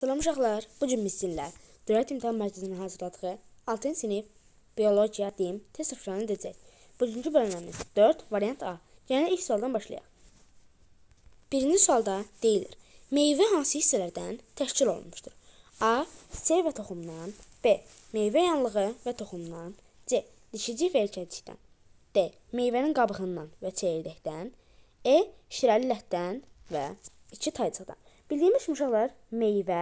Salam uşaqlar, bu gün biz sizinlə Dövlət İmtahan Mərkəzinin hazırladığı 6-cı sinif biologiya deyim test tapşırığını edəcək. Bugünkü bölümümüz 4 variant A. Yəni ilk sualdan başlayaq. Birinci sualda deyilir: Meyvə hansı hissələrdən təşkil olunmuşdur? A. Çiçək və toxumdan, B. Meyvə yanlığı və toxumdan, C. Dişici və erkəcikdən, D. Meyvənin qabığından və çeyirdəkdən, E. Şirəli ləhdən və 2 taycıqdan. Bildiyimiz uşaqlar meyvə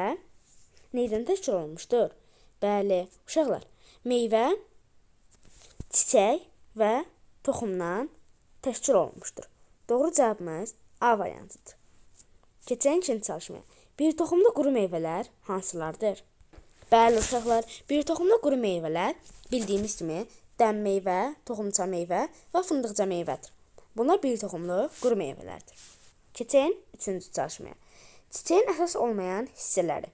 neydən təşkil olunmuşdur? Bəli, uşaqlar, meyvə çiçək və toxumdan təşkil olunmuşdur. Doğru cavabımız A variantıdır. Keçən ikinci çalışmaya. Bir toxumlu quru meyvələr hansılardır? Bəli uşaqlar, bir toxumlu quru meyvələr bildiyimiz kimi dən meyvə, toxumça meyvə və fındıqca meyvədir. Bunlar bir toxumlu quru meyvələrdir. Keçin üçüncü çalışmaya. Çiçəyin əsas olmayan hissələri: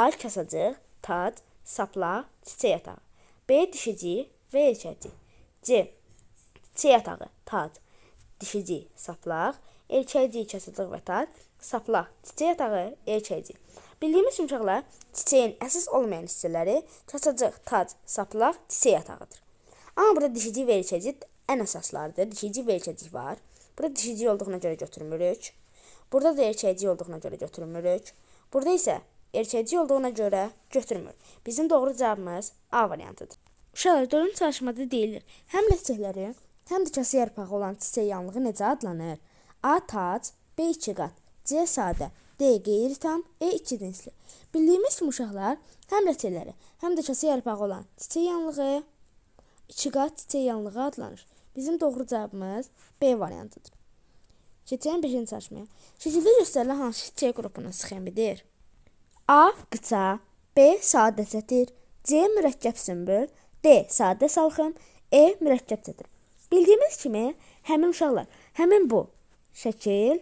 ay kasacı, tac, sapla, çiçək yatağı. B dişici və erkəci. C çiçək yatağı, tac, dişici, saplaq, erkəci, kasacıq və tac, saplaq, çiçək yatağı, erkəci. Bildiyimiz yumşaqlar çiçəyin əsas olmayan hissələri kasacıq, tac, saplaq, çiçək yatağıdır. Amma burada dişici və erkəci ən əsaslardır. Dişici və erkəci var. Burada dişici olduğuna görə götürmürük. Burada da erkəkci olduğuna görə götürmürük. Burada isə erkəkci olduğuna görə götürmür. Bizim doğru cavabımız A variantıdır. Uşaqlar, dövrün çalışmada deyilir. Həm ləçəkləri, həm də kəsə yarpağı olan çiçək yanlığı necə adlanır? A tac, B iki qat, C sadə, D qeyri tam, E iki cinsli. Bildiyimiz kimi uşaqlar, həm ləçəkləri, həm də kəsə yarpağı olan çiçək yanlığı iki qat çiçək yanlığı adlanır. Bizim doğru cavabımız B variantıdır. Keçən 5-ci çalışmaya. Şəkildə göstərilən hansı C qrupunun sxemidir? A qısa, B sadə sətir, C mürəkkəb sümbül, D sadə salxım, E mürəkkəb sətir. Bildiyimiz kimi, həmin uşaqlar, həmin bu şəkil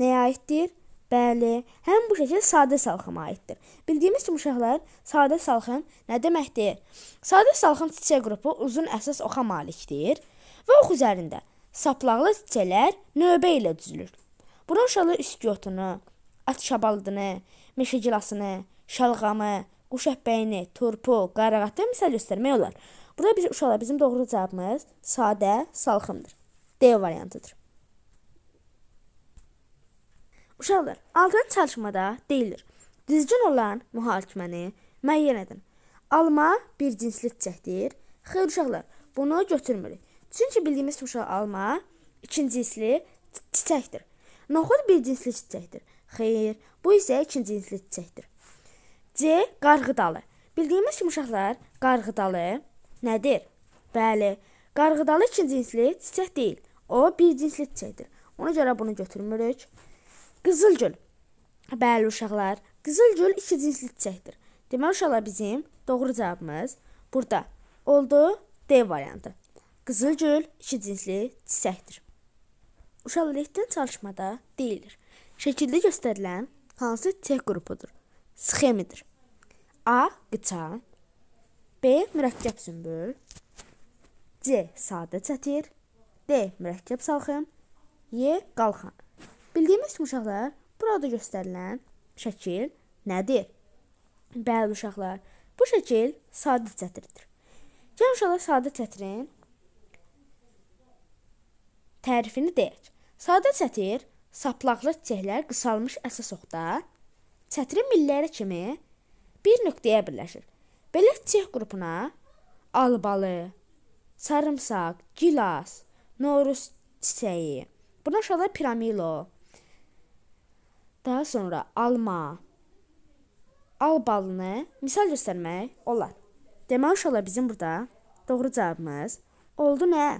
nəyə aiddir? Bəli, həm bu şəkil sadə salxıma aiddir. Bildiyimiz kimi uşaqlar, sadə salxım nə deməkdir? Sadə salxım çiçək qrupu uzun əsas oxa malikdir və ox üzərində saplaqlı çiçələr növbə ilə düzülür. Bronşalı üsküyotunu, atşabaldını, meşəgilasını, şalğamı, quşəbəyini, turpu, qarağatı misal göstərmək olar. Burada biz uşaqlar bizim doğru cavabımız sadə, salxımdır. D variantıdır. Uşaqlar, altıncı çalışmada deyilir. Düzgün olan mühakiməni müəyyən edin. Alma bir cinsli çiçəkdir. Xeyr uşaqlar, bunu götürmürük. Çünki bildiyimiz kimi uşaq alma ikinci cinsli çiçəkdir. Noxud bir cinsli çiçəkdir. Xeyr, bu isə ikinci cinsli çiçəkdir. C. Qarğıdalı. Bildiyimiz kimi uşaqlar qarğıdalı nədir? Bəli, qarğıdalı ikinci cinsli çiçək deyil. O bir cinsli çiçəkdir. Ona görə bunu götürmürük. Qızılgül. Bəli uşaqlar, qızılgül iki cinsli çiçəkdir. Deməli uşaqlar bizim doğru cavabımız burada oldu D variantı. Qızılgül iki cinsli çiçəkdir. Uşaqlıqdan çalışmada deyilir. Şəkildə göstərilən hansı çiçək qrupudur? Sxemidir. A. Qıça B. Mürəkkəb sümbül C. Sadə çətir D. Mürəkkəb salxım E. Qalxan Bildiyimiz kimi uşaqlar, burada göstərilən şəkil nədir? Bəli uşaqlar, bu şəkil sadə çətirdir. Gəl uşaqlar sadə çətirin Tərifini deyək. Sadə çətir saplaqlı çiçəklər qısalmış əsas oxda çətrin milləri kimi bir nöqtəyə birləşir. Belə çiçək qrupuna albalı, sarımsaq, gilas, noruz çiçəyi, buna aşağıda piramilo, daha sonra alma, albalını misal göstərmək olar. Demək olar bizim burada doğru cavabımız oldu nə?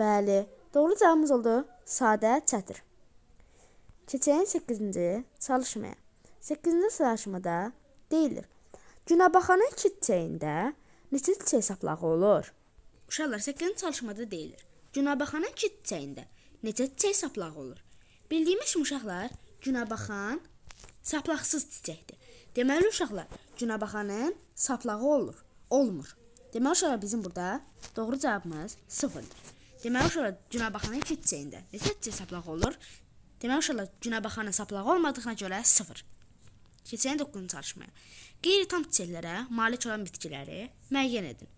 Bəli. Doğru cavabımız oldu. Sadə çətir. Keçək 8-ci çalışmaya. 8-ci çalışmada deyilir. Günəbaxana kitçəyində neçə çiçək hesablağı olur? Uşaqlar 8-ci çalışmada deyilir. Günəbaxana kitçəyində neçə çiçək hesablağı olur? Bildiyimiz uşaqlar, günəbaxan saplaqsız çiçəkdir. Deməli uşaqlar, günəbaxanın saplağı olur, olmur. Deməli uşaqlar bizim burada doğru cavabımız 0-dır. Deməli uşaqlar günəbaxanın keçsəyində necə hesablaq olur? Deməli uşaqlar günəbaxan hesablaq olmadığına görə 0. Keçən 9-cu çalışmaya. Qeyri-tam çiçəklərə malik olan bitkiləri müəyyən edin.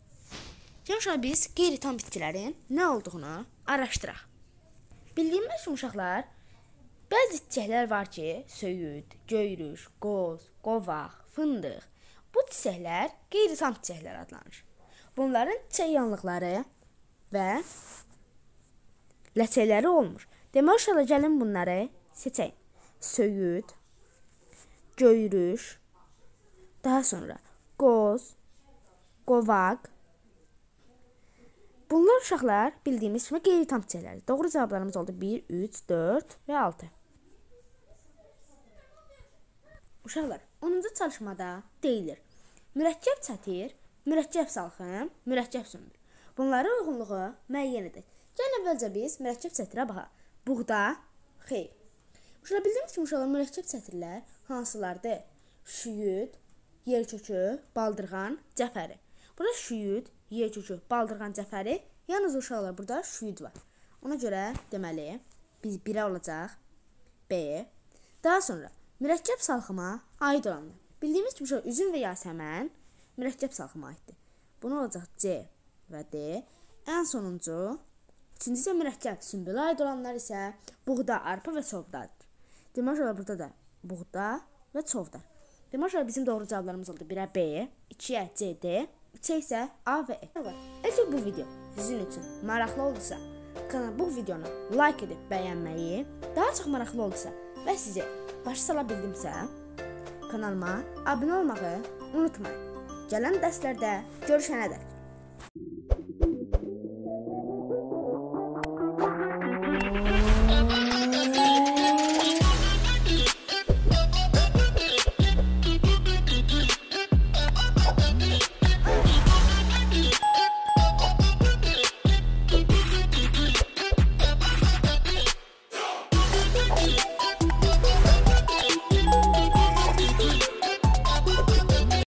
Yəni uşaqlar biz qeyri-tam bitkilərin nə olduğunu araşdıraq. Bildiyimiz kimi uşaqlar bəzi çiçəklər var ki, söyüd, göyrüş, qoz, qovaq, fındıq. Bu çiçəklər qeyri-tam çiçəklər adlanır. Bunların çiçək yanlıqları və ləçəkləri olmur. Demək uşaqlar gəlin bunları seçək. Söyüd, göyrüş, daha sonra qoz, qovaq. Bunlar uşaqlar bildiyimiz kimi qeyri-tam ticələrdir. Doğru cavablarımız oldu 1, 3, 4 və 6. Uşaqlar, 10-cu çalışmada deyilir: Mürəkkəb çətir, mürəkkəb salxım, mürəkkəb sünbül. Bunların uyğunluğu müəyyən edək. Gəlin əvvəlcə biz mürəkkəb sətrə baxaq. Buğda, xey. Uşaqlar bildiniz ki, uşaqlar mürəkkəb sətirlər hansılardır? Şüyüd, yerkökü, baldırğan, cəfəri. Burada şüyüd, yerkökü, baldırğan, cəfəri. Yalnız uşaqlar burada şüyüd var. Ona görə deməli biz 1-ə olacaq. B. Daha sonra mürəkkəb salxıma aid olanlar. Bildiyimiz kimi uşaqlar üzüm və yasəmən mürəkkəb salxıma aiddir. Bunu olacaq C və D. Ən sonuncu İkincisi isə mürəkkəb sümbülayid olanlar isə buğda, arpa və çovdadır. Deməli burada da buğda və çovdur. Deməli bizim doğru cavablarımız oldu. 1-ə B, 2-yə C, D, 3-ə isə A və E. Əgər bu video sizin üçün maraqlı oldusa, kanala bu videonu like edib bəyənməyi, daha çox maraqlı oldusa və sizə başa sala bildimsə, kanalıma abunə olmağı unutmayın. Gələn dərslərdə görüşənədək.